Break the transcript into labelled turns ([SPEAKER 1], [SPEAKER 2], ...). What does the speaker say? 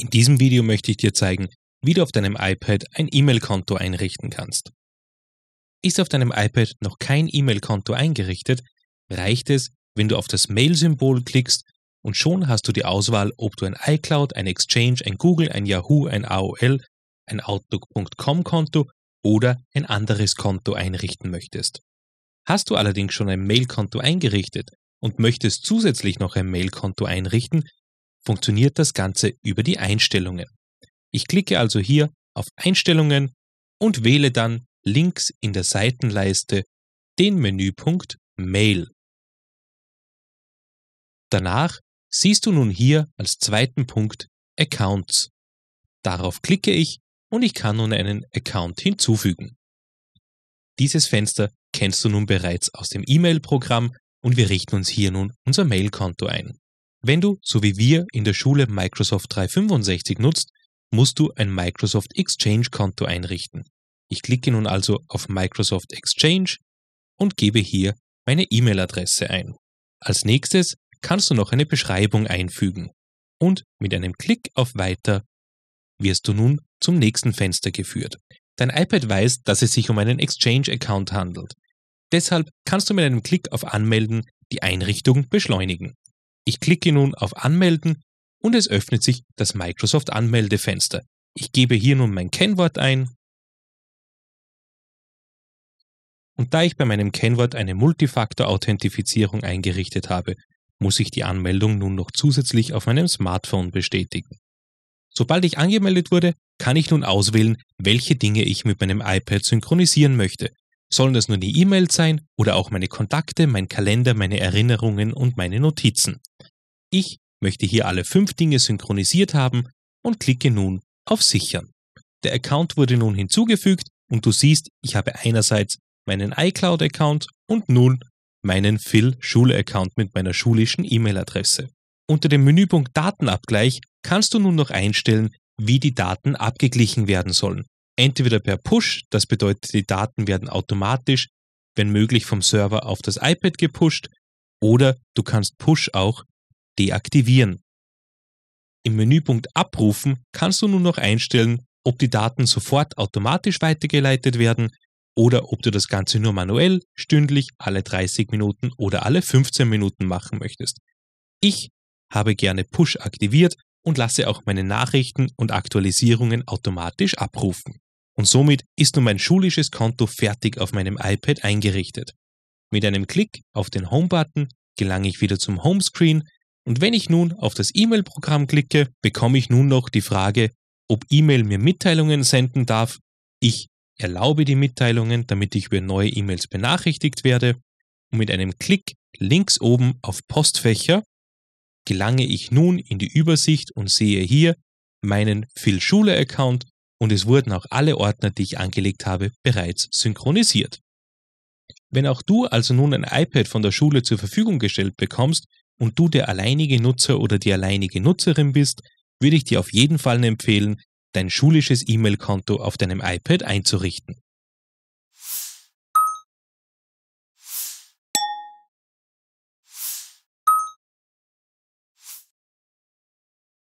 [SPEAKER 1] In diesem Video möchte ich dir zeigen, wie du auf deinem iPad ein E-Mail-Konto einrichten kannst. Ist auf deinem iPad noch kein E-Mail-Konto eingerichtet, reicht es, wenn du auf das Mail-Symbol klickst und schon hast du die Auswahl, ob du ein iCloud, ein Exchange, ein Google, ein Yahoo, ein AOL, ein Outlook.com-Konto oder ein anderes Konto einrichten möchtest. Hast du allerdings schon ein Mail-Konto eingerichtet und möchtest zusätzlich noch ein Mail-Konto einrichten, funktioniert das Ganze über die Einstellungen. Ich klicke also hier auf Einstellungen und wähle dann links in der Seitenleiste den Menüpunkt Mail.
[SPEAKER 2] Danach siehst du nun hier als zweiten Punkt
[SPEAKER 1] Accounts. Darauf klicke ich und ich kann nun einen Account hinzufügen. Dieses Fenster kennst du nun bereits aus dem E-Mail-Programm und wir richten uns hier nun unser Mail-Konto ein. Wenn du, so wie wir, in der Schule Microsoft 365 nutzt, musst du ein Microsoft Exchange-Konto einrichten. Ich klicke nun also auf Microsoft Exchange und gebe hier meine E-Mail-Adresse ein. Als nächstes kannst du noch eine Beschreibung einfügen und mit einem Klick auf Weiter wirst du nun zum nächsten Fenster geführt. Dein iPad weiß, dass es sich um einen Exchange-Account handelt. Deshalb kannst du mit einem Klick auf Anmelden die Einrichtung beschleunigen. Ich klicke nun auf Anmelden und es öffnet sich das Microsoft Anmeldefenster. Ich gebe hier nun mein Kennwort ein. Und da ich bei meinem Kennwort eine Multifaktor-Authentifizierung eingerichtet habe, muss ich die Anmeldung nun noch zusätzlich auf meinem Smartphone bestätigen. Sobald ich angemeldet wurde, kann ich nun auswählen, welche Dinge ich mit meinem iPad synchronisieren möchte. Sollen das nur die E-Mails sein oder auch meine Kontakte, mein Kalender, meine Erinnerungen und meine Notizen? Ich möchte hier alle fünf Dinge synchronisiert haben und klicke nun auf Sichern. Der Account wurde nun hinzugefügt und du siehst, ich habe einerseits meinen iCloud-Account und nun meinen Phil-Schule-Account mit meiner schulischen E-Mail-Adresse. Unter dem Menüpunkt Datenabgleich kannst du nun noch einstellen, wie die Daten abgeglichen werden sollen. Entweder per Push, das bedeutet, die Daten werden automatisch, wenn möglich, vom Server auf das iPad gepusht, oder du kannst Push auch deaktivieren. Im Menüpunkt Abrufen kannst du nun noch einstellen, ob die Daten sofort automatisch weitergeleitet werden oder ob du das Ganze nur manuell, stündlich, alle 30 Minuten oder alle 15 Minuten machen möchtest. Ich habe gerne Push aktiviert und lasse auch meine Nachrichten und Aktualisierungen automatisch abrufen. Und somit ist nun mein schulisches Konto fertig auf meinem iPad eingerichtet. Mit einem Klick auf den Home-Button gelange ich wieder zum Homescreen, und wenn ich nun auf das E-Mail-Programm klicke, bekomme ich nun noch die Frage, ob E-Mail mir Mitteilungen senden darf. Ich erlaube die Mitteilungen, damit ich über neue E-Mails benachrichtigt werde. Und mit einem Klick links oben auf Postfächer gelange ich nun in die Übersicht und sehe hier meinen Phil Schule Account und es wurden auch alle Ordner, die ich angelegt habe, bereits synchronisiert. Wenn auch du also nun ein iPad von der Schule zur Verfügung gestellt bekommst, und du der alleinige Nutzer oder die alleinige Nutzerin bist, würde ich dir auf jeden Fall empfehlen, dein schulisches E-Mail-Konto auf deinem iPad einzurichten.